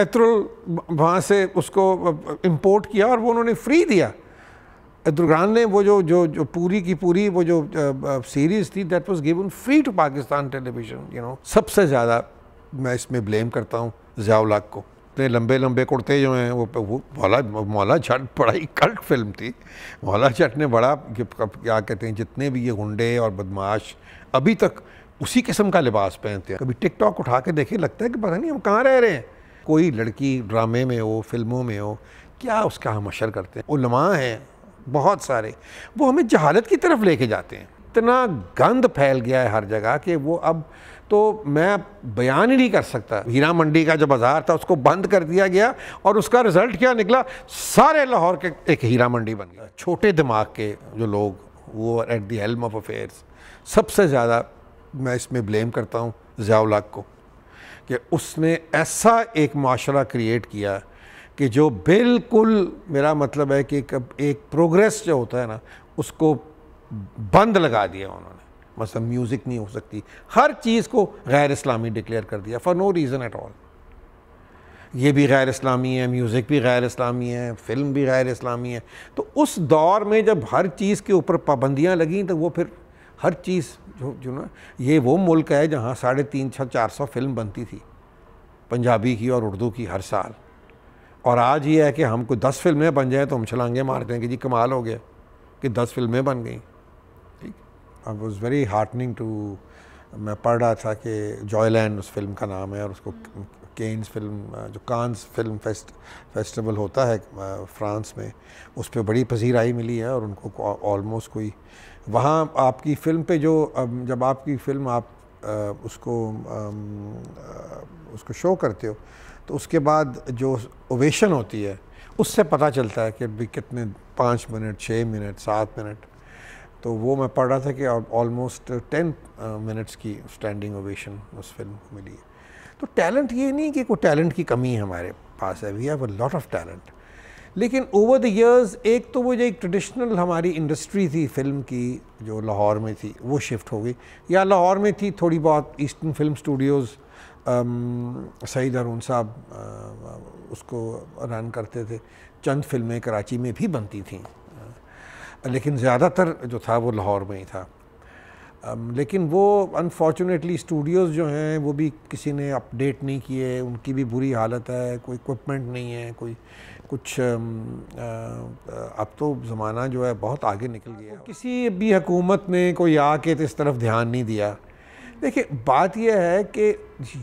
एतरुल वहाँ से उसको इंपोर्ट किया और वो उन्होंने फ्री दिया दुर्गान ने वो जो जो जो पूरी की पूरी वो जो सीरीज़ थी that was given free to Pakistan television you know सबसे ज़्यादा मैं इसमें ब्लेम करता हूँ ज़ियाउलाक को इतने लंबे लंबे कुर्ते जो हैं वो वो मौला मौला छठ बड़ा ही कल्ट फिल्म थी मौला छठ ने बड़ा क्या कहते हैं जितने भी ये गुंडे और बदमाश अभी तक उसी किस्म का लिबास पहनते हैं कभी टिकटॉक उठा के देखे लगता है कि पता नहीं हम कहाँ रह रहे हैं कोई लड़की ड्रामे में हो फिल्मों में हो क्या उसका हम अशर करते हैं उलमा हैं बहुत सारे वो हमें जहालत की तरफ लेके जाते हैं इतना गंद फैल गया है हर जगह कि वो अब तो मैं बयान ही नहीं कर सकता हीरा मंडी का जो बाज़ार था उसको बंद कर दिया गया और उसका रिज़ल्ट क्या निकला सारे लाहौर के एक हीरा मंडी बन गया छोटे दिमाग के जो लोग वो at the helm of affairs सबसे ज़्यादा मैं इसमें ब्लेम करता हूँ ज़ियाउलाक को कि उसने ऐसा एक माशरा क्रिएट किया कि जो बिल्कुल मेरा मतलब है कि एक प्रोग्रेस जो होता है ना उसको बंद लगा दिया उन्होंने मतलब म्यूज़िक नहीं हो सकती हर चीज़ को गैर इस्लामी डिक्लेयर कर दिया for no reason at all ये भी गैर इस्लामी है म्यूज़िक भी गैर इस्लामी है फ़िल्म भी गैर इस्लामी है तो उस दौर में जब हर चीज़ के ऊपर पाबंदियाँ लगें तो वो फिर हर चीज़ जो जो ना ये वो मुल्क है जहाँ साढ़े तीन छः चार सौ फिल्म बनती थी पंजाबी की और उर्दू की हर साल और आज ये है कि हम कोई दस फिल्में बन जाएँ तो हम छलांगे मार दें कि जी कमाल हो गया कि दस फिल्में बन गई ठीक I was very heartening to मैं पढ़ रहा था कि जॉयलैंड उस फिल्म का नाम है और उसको केन्स फिल्म जो कान्स फिल्म फेस्ट फेस्टिवल होता है फ्रांस में उस पर बड़ी पसीराई मिली है और उनको ऑलमोस्ट कोई वहाँ आपकी फ़िल्म पे जो जब आपकी फ़िल्म आप उसको उसको शो करते हो तो उसके बाद जो ओवेशन होती है उससे पता चलता है कि भी कितने पाँच मिनट छः मिनट सात मिनट तो वो मैं पढ़ रहा था कि ऑलमोस्ट टेन मिनट्स की स्टैंडिंग ओवेशन उस फिल्म को मिली है तो टैलेंट ये नहीं कि कोई टैलेंट की कमी है हमारे पास है we have a lot of talent लेकिन ओवर द इयर्स एक तो वो जो एक ट्रेडिशनल हमारी इंडस्ट्री थी फिल्म की जो लाहौर में थी वो शिफ्ट हो गई या लाहौर में थी थोड़ी बहुत Eastern Film Studios Saeed Haroon साहब uh, उसको रन करते थे चंद फिल्में कराची में भी बनती थी लेकिन ज़्यादातर जो था वो लाहौर में ही था लेकिन वो अनफॉर्चुनेटली स्टूडियोज़ जो हैं वो भी किसी ने अपडेट नहीं किए उनकी भी बुरी हालत है कोई इक्विपमेंट नहीं है कोई कुछ अब तो ज़माना जो है बहुत आगे निकल गया है किसी भी हकूमत ने कोई आके तो इस तरफ ध्यान नहीं दिया देखिए बात यह है कि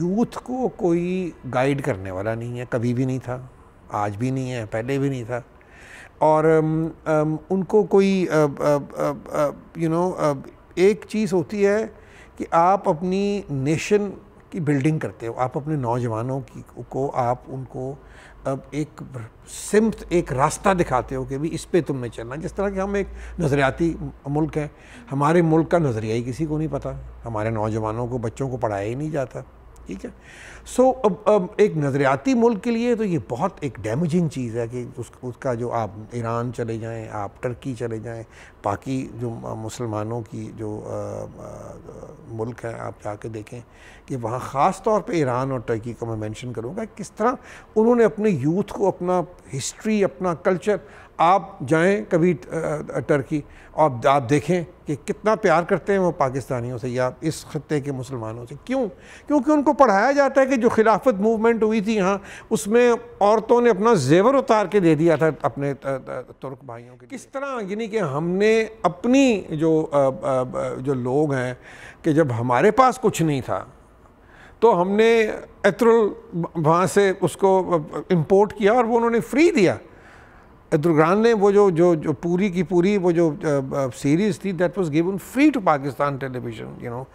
यूथ को कोई गाइड करने वाला नहीं है कभी भी नहीं था आज भी नहीं है पहले भी नहीं था और उनको कोई यू नो एक चीज़ होती है कि आप अपनी नेशन की बिल्डिंग करते हो आप अपने नौजवानों की को आप उनको अब एक सिमत एक रास्ता दिखाते हो कि भी इस पे तुमने चलना जिस तरह कि हम एक नज़रियाती मुल्क हैं हमारे मुल्क का नज़रिया ही किसी को नहीं पता हमारे नौजवानों को बच्चों को पढ़ाया ही नहीं जाता ठीक है सो so, अब, अब एक नज़रियाती मुल्क के लिए तो ये बहुत एक डैमेजिंग चीज़ है कि उस उसका जो आप ईरान चले जाएं आप टर्की चले जाएं बाकी जो मुसलमानों की जो आ, आ, मुल्क है आप जाके देखें कि वहाँ ख़ास तौर पे ईरान और टर्की को मैं मेंशन करूँगा किस तरह उन्होंने अपने यूथ को अपना हिस्ट्री अपना कल्चर आप जाएं कभी टर्की और आप देखें कि कितना प्यार करते हैं वो पाकिस्तानियों से या इस खत्े के मुसलमानों से क्यों क्योंकि उनको पढ़ाया जाता है कि जो खिलाफत मूवमेंट हुई थी यहाँ उसमें औरतों ने अपना जेवर उतार के दे दिया था अपने तुर्क भाइयों के किस तरह यानी कि हमने अपनी जो जो लोग हैं कि जब हमारे पास कुछ नहीं था तो हमने एतरुल वहाँ से उसको इम्पोर्ट किया और वो उन्होंने फ्री दिया दुर्गान ने वो जो जो जो पूरी की पूरी वो जो सीरीज़ थी that was given free to Pakistan television you know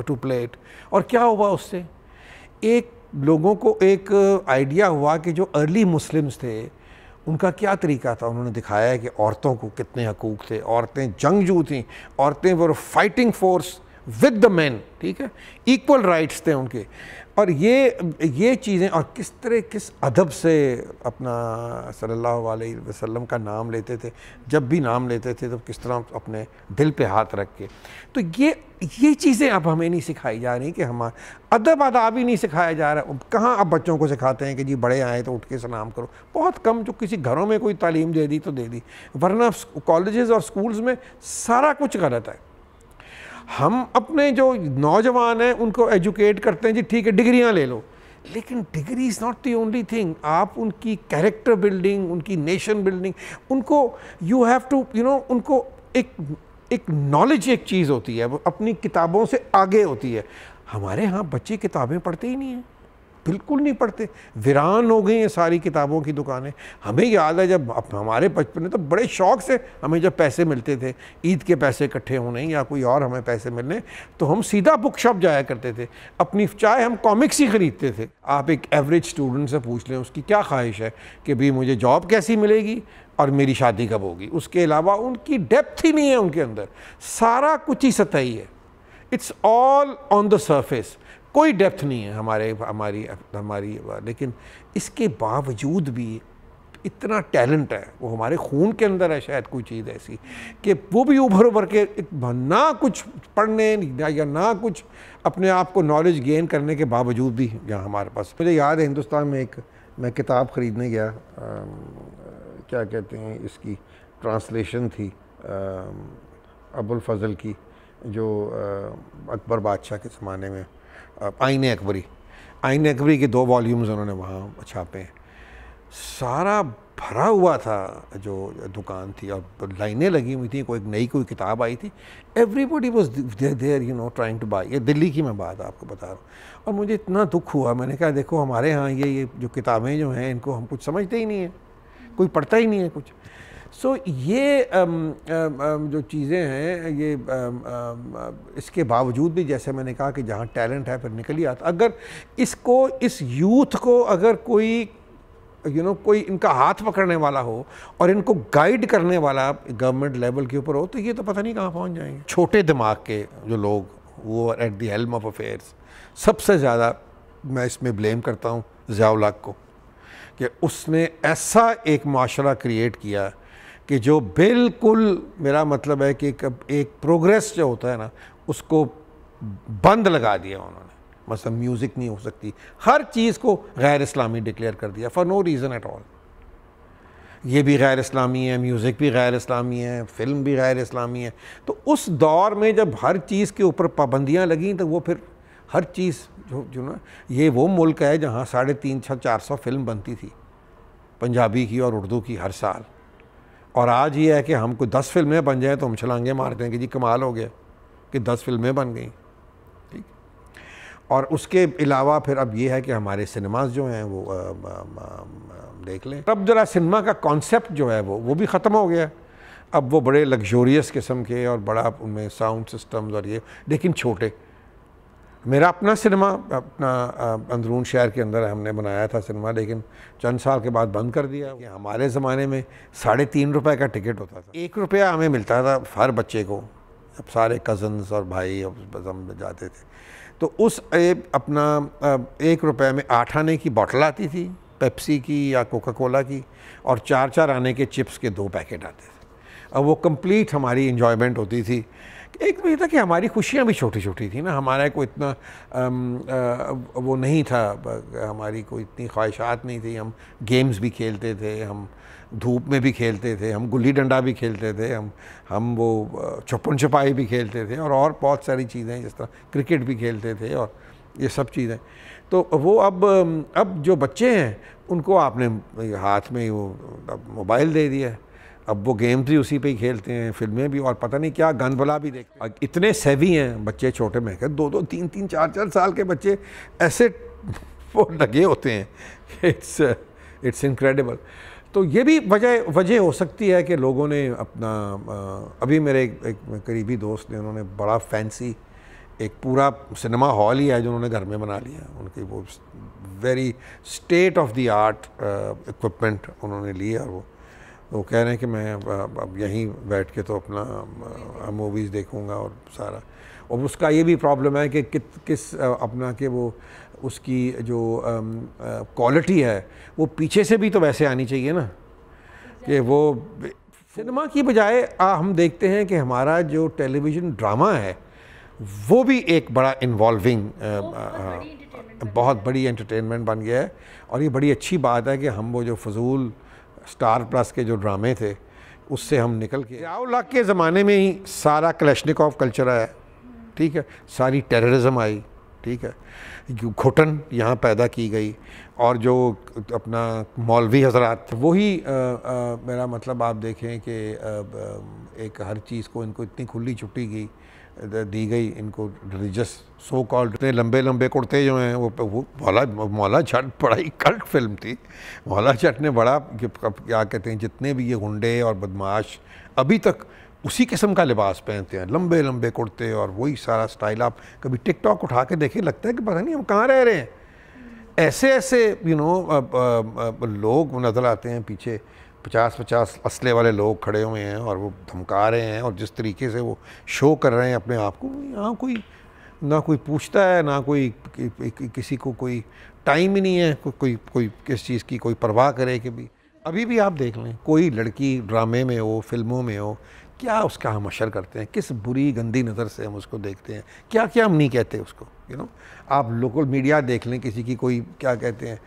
to play it और क्या हुआ उससे एक लोगों को एक आइडिया हुआ कि जो अर्ली मुस्लिम्स थे उनका क्या तरीका था उन्होंने दिखाया है कि औरतों को कितने हकूक़ थे औरतें जंगजू थीं औरतें वो fighting force with the man ठीक है इक्वल राइट्स थे उनके और ये ये चीज़ें और किस तरह किस अदब से अपना सल्लल्लाहु अलैहि वसल्लम का नाम लेते थे जब भी नाम लेते थे तो किस तरह अपने दिल पे हाथ रख के तो ये ये चीज़ें अब हमें नहीं सिखाई जा रही कि हम अदब अदाब ही नहीं सिखाया जा रहा कहाँ अब बच्चों को सिखाते हैं कि जी बड़े आए तो उठ के सलाम करो बहुत कम जो किसी घरों में कोई तालीम दे दी तो दे दी वरना कॉलेजेस और स्कूल्स में सारा कुछ गलत है हम अपने जो नौजवान हैं उनको एजुकेट करते हैं जी ठीक है डिग्रियाँ ले लो लेकिन degree is not the only thing आप उनकी कैरेक्टर बिल्डिंग उनकी नेशन बिल्डिंग उनको you have to you know उनको एक एक नॉलेज एक चीज़ होती है वो अपनी किताबों से आगे होती है हमारे यहाँ बच्चे किताबें पढ़ते ही नहीं हैं बिल्कुल नहीं पढ़ते वीरान हो गई हैं सारी किताबों की दुकानें हमें याद है जब हमारे बचपन में तो बड़े शौक से हमें जब पैसे मिलते थे ईद के पैसे इकट्ठे होने या कोई और हमें पैसे मिलने तो हम सीधा बुक शॉप जाया करते थे अपनी चाहे हम कॉमिक्स ही ख़रीदते थे आप एक एवरेज स्टूडेंट से पूछ लें उसकी क्या ख्वाहिश है कि भाई मुझे जॉब कैसी मिलेगी और मेरी शादी कब होगी उसके अलावा उनकी डेप्थ ही नहीं है उनके अंदर सारा कुछ ही सतही है it's all on the surface कोई डेप्थ नहीं है हमारे हमारी हमारी लेकिन इसके बावजूद भी इतना टैलेंट है वो हमारे खून के अंदर है शायद कोई चीज़ ऐसी कि वो भी उभर उभर के ना कुछ पढ़ने या ना कुछ अपने आप को नॉलेज गेन करने के बावजूद भी यहाँ हमारे पास मुझे याद है हिंदुस्तान में एक मैं किताब ख़रीदने गया आ, क्या कहते हैं इसकी ट्रांसलेशन थी अबुल फजल की जो अकबर बादशाह के ज़माने में आइन अकबरी आइन अकबरी के दो वॉल्यूम्स उन्होंने वहाँ छापे सारा भरा हुआ था जो दुकान थी और लाइनें लगी हुई थी कोई नई कोई किताब आई थी everybody was there you know trying to buy ये दिल्ली की मैं बात आपको बता रहा हूँ और मुझे इतना दुख हुआ मैंने कहा देखो हमारे यहाँ ये ये जो किताबें जो हैं इनको हम कुछ समझते ही नहीं हैं कोई पढ़ता ही नहीं है कुछ सो so, ये जो चीज़ें हैं ये इसके बावजूद भी जैसे मैंने कहा कि जहाँ टैलेंट है फिर निकल ही आता अगर इसको इस यूथ को अगर कोई यू you नो know, कोई इनका हाथ पकड़ने वाला हो और इनको गाइड करने वाला गवर्नमेंट लेवल के ऊपर हो तो ये तो पता नहीं कहाँ पहुँच जाएंगे छोटे दिमाग के जो लोग वो at the helm of affairs सबसे ज़्यादा मैं इसमें ब्लेम करता हूँ जियाउल को कि उसने ऐसा एक माशरा क्रिएट किया कि जो बिल्कुल मेरा मतलब है कि एक प्रोग्रेस जो होता है ना उसको बंद लगा दिया उन्होंने मतलब म्यूज़िक नहीं हो सकती हर चीज़ को गैर इस्लामी डिक्लेयर कर दिया for no reason at all ये भी गैर इस्लामी है म्यूज़िक भी गैर इस्लामी है फ़िल्म भी गैर इस्लामी है तो उस दौर में जब हर चीज़ के ऊपर पाबंदियाँ लगीं तो वो फिर हर चीज़ जो जो ना ये वो मुल्क है जहाँ साढ़े तीन सौ चार सौ फिल्म बनती थी पंजाबी की और उर्दू की हर साल और आज ये है कि हम कोई दस फिल्में बन जाएँ तो हम छलांगे मार दें कि जी कमाल हो गया कि दस फिल्में बन गई ठीक और उसके अलावा फिर अब ये है कि हमारे सिनेमाज जो हैं वो आ, आ, आ, देख लें अब ज़रा सिनेमा का कॉन्सेप्ट जो है वो वो भी ख़त्म हो गया अब वो बड़े लग्जोरियस किस्म के और बड़ा उनमें साउंड सिस्टम्स और ये लेकिन छोटे मेरा अपना सिनेमा अपना अंदरून शहर के अंदर हमने बनाया था सिनेमा लेकिन चंद साल के बाद बंद कर दिया कि हमारे ज़माने में साढ़े तीन रुपये का टिकट होता था एक रुपया हमें मिलता था हर बच्चे को अब सारे कज़न्स और भाई हम जाते थे तो उस ए, अपना एक रुपये में आठ आने की बॉटल आती थी पेप्सी की या कोका कोला की और चार चार आने के चिप्स के दो पैकेट आते थे और वो कम्प्लीट हमारी इन्जॉयमेंट होती थी एक तो ये था कि हमारी खुशियाँ भी छोटी छोटी थी ना हमारा कोई इतना आम, आ, वो नहीं था हमारी कोई इतनी ख्वाहिशात नहीं थी हम गेम्स भी खेलते थे हम धूप में भी खेलते थे हम गुल्ली डंडा भी खेलते थे हम हम वो छप्पन छपाई भी खेलते थे और और बहुत सारी चीज़ें जिस तरह क्रिकेट भी खेलते थे और ये सब चीज़ें तो वो अब अब जो बच्चे हैं उनको आपने हाथ में वो मोबाइल दे दिया है अब वो गेम्स भी उसी पे ही खेलते हैं फिल्में भी और पता नहीं क्या गन भला भी देखते हैं इतने सेवी हैं बच्चे छोटे में दो दो तीन तीन चार चार साल के बच्चे ऐसे वो लगे होते हैं इट्स इट्स इनक्रेडिबल तो ये भी वजह वजह हो सकती है कि लोगों ने अपना अभी मेरे एक, एक करीबी दोस्त ने उन्होंने बड़ा फैंसी एक पूरा सिनेमा हॉल ही है जो उन्होंने घर में बना लिया उनकी वो very state of the art equipment उन्होंने लिए और वो वो कह रहे हैं कि मैं अब यहीं बैठ के तो अपना मूवीज़ देखूँगा और सारा और उसका ये भी प्रॉब्लम है कि कित किस अपना के वो उसकी जो क्वालिटी है वो पीछे से भी तो वैसे आनी चाहिए ना कि वो सिनेमा की बजाय हम देखते हैं कि हमारा जो टेलीविज़न ड्रामा है वो भी एक बड़ा इन्वॉल्विंग बहुत बड़ी एंटरटेनमेंट बन गया है और ये बड़ी अच्छी बात है कि हम वो जो फजूल स्टार प्लस के जो ड्रामे थे उससे हम निकल के जियाउलहक के ज़माने में ही सारा ऑफ कल्चर आया ठीक है सारी टेररिज्म आई ठीक है घुटन यहाँ पैदा की गई और जो अपना मौलवी हजरात वही मेरा मतलब आप देखें कि एक हर चीज़ को इनको इतनी खुली छुट्टी गई दी गई इनको रिलीजस सो कॉल्ड इतने लंबे लंबे कुर्ते जो हैं वो वो मौला मौला जट बड़ा ही कल्ट फिल्म थी मौला जट ने बड़ा क्या कहते हैं जितने भी ये गुंडे और बदमाश अभी तक उसी किस्म का लिबास पहनते हैं लंबे लंबे कुर्ते और वही सारा स्टाइल आप कभी टिकटॉक उठा के देखें लगता है कि पता नहीं हम कहाँ रह रहे हैं ऐसे ऐसे यू नो लोग नज़र आते हैं पीछे पचास पचास असले वाले लोग खड़े हुए हैं और वो धमका रहे हैं और जिस तरीके से वो शो कर रहे हैं अपने आप को यहाँ कोई ना कोई पूछता है ना कोई कि, कि, किसी को कोई टाइम ही नहीं है को, कोई कोई किस चीज़ की कोई परवाह करे कि भी अभी भी आप देख लें कोई लड़की ड्रामे में हो फिल्मों में हो क्या उसका हम अशर करते हैं किस बुरी गंदी नज़र से हम उसको देखते हैं क्या क्या हम नहीं कहते उसको यू नो आप लोकल मीडिया देख लें किसी की कोई क्या कहते हैं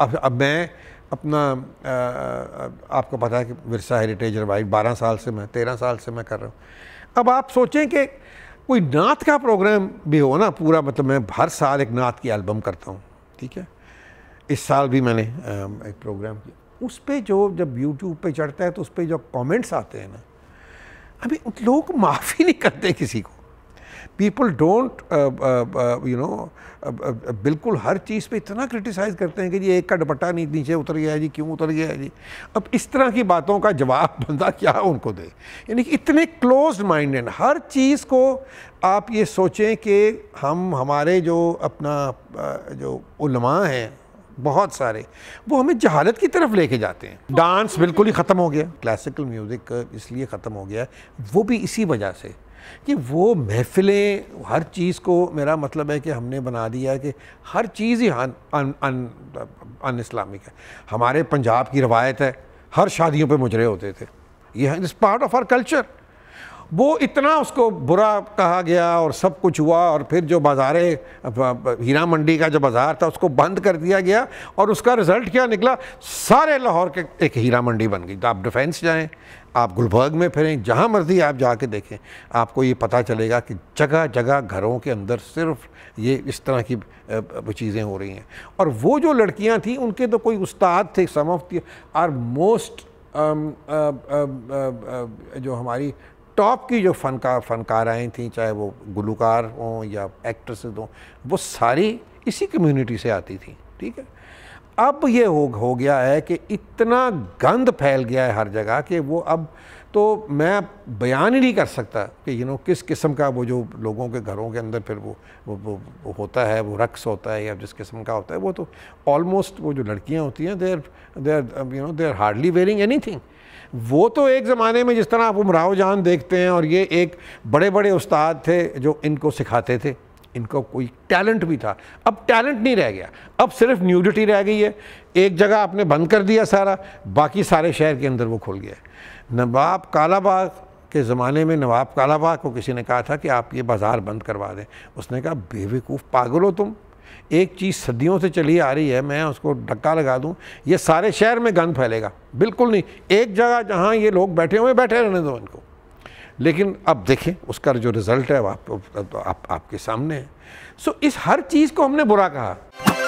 अब अब मैं अपना आ, आ, आपको पता है कि विरसा हेरिटेज रिवाइव बारह साल से मैं तेरह साल से मैं कर रहा हूँ अब आप सोचें कि कोई नात का प्रोग्राम भी हो ना पूरा मतलब मैं हर साल एक नात की एल्बम करता हूँ ठीक है इस साल भी मैंने एक प्रोग्राम किया उस पर जो जब यूट्यूब पर चढ़ता है तो उस पर जो कॉमेंट्स आते हैं ना अभी लोग माफ ही नहीं करते किसी को पीपल डोंट यू नो बिल्कुल हर चीज़ पे इतना क्रिटिसाइज़ करते हैं कि जी एक का दुपट्टा नहीं नीचे उतर गया है जी क्यों उतर गया है जी अब इस तरह की बातों का जवाब बंदा क्या उनको दे यानी कि इतने क्लोज माइंडेड हर चीज़ को आप ये सोचें कि हम हमारे जो अपना जो उलमा हैं बहुत सारे वो हमें जहालत की तरफ लेके जाते हैं डांस बिल्कुल ही ख़त्म हो गया क्लासिकल म्यूज़िक इसलिए ख़त्म हो गया वो भी इसी वजह से कि वो महफिलें हर चीज़ को मेरा मतलब है कि हमने बना दिया है कि हर चीज़ ही अन अन इस्लामिक है हमारे पंजाब की रवायत है हर शादियों पे मुजरे होते थे ये is part of our culture वो इतना उसको बुरा कहा गया और सब कुछ हुआ और फिर जो बाज़ारें हीरा मंडी का जो बाज़ार था उसको बंद कर दिया गया और उसका रिज़ल्ट क्या निकला सारे लाहौर के एक हीरा मंडी बन गई तो आप डिफेंस जाएं आप गुलबर्ग में फिरें जहाँ मर्ज़ी आप जाके देखें आपको ये पता चलेगा कि जगह जगह घरों के अंदर सिर्फ ये इस तरह की चीज़ें हो रही हैं और वो जो लड़कियाँ थीं उनके तो कोई उस्ताद थे सम ऑफ आर मोस्ट जो हमारी टॉप की जो फनकार फनकाराएँ थीं चाहे वो गुलकार हों या एक्ट्रेसेस हों वो सारी इसी कम्युनिटी से आती थी ठीक है अब ये हो हो गया है कि इतना गंद फैल गया है हर जगह कि वो अब तो मैं बयान ही नहीं कर सकता कि यू नो किस किस्म का वो जो लोगों के घरों के अंदर फिर वो वो, वो, वो होता है वो रक्स होता है या जिस किस्म का होता है वो तो ऑलमोस्ट वो जो लड़कियां होती हैं there there you know there hardly wearing anything वो तो एक ज़माने में जिस तरह आप उमराव जान देखते हैं और ये एक बड़े बड़े उस्ताद थे जो इनको सिखाते थे इनको कोई टैलेंट भी था अब टैलेंट नहीं रह गया अब सिर्फ न्यूडिटी रह गई है एक जगह आपने बंद कर दिया सारा बाकी सारे शहर के अंदर वो खुल गया है नवाब कालाबाग के ज़माने में नवाब कालाबाग को किसी ने कहा था कि आप ये बाज़ार बंद करवा दें उसने कहा बेवकूफ़ पागल हो तुम एक चीज़ सदियों से चली आ रही है मैं उसको डक्का लगा दूं ये सारे शहर में गंद फैलेगा बिल्कुल नहीं एक जगह जहां ये लोग बैठे हुए बैठे रहने दो इनको लेकिन अब देखें उसका जो रिज़ल्ट है वो आप, आप, आप, आपके सामने है सो इस हर चीज़ को हमने बुरा कहा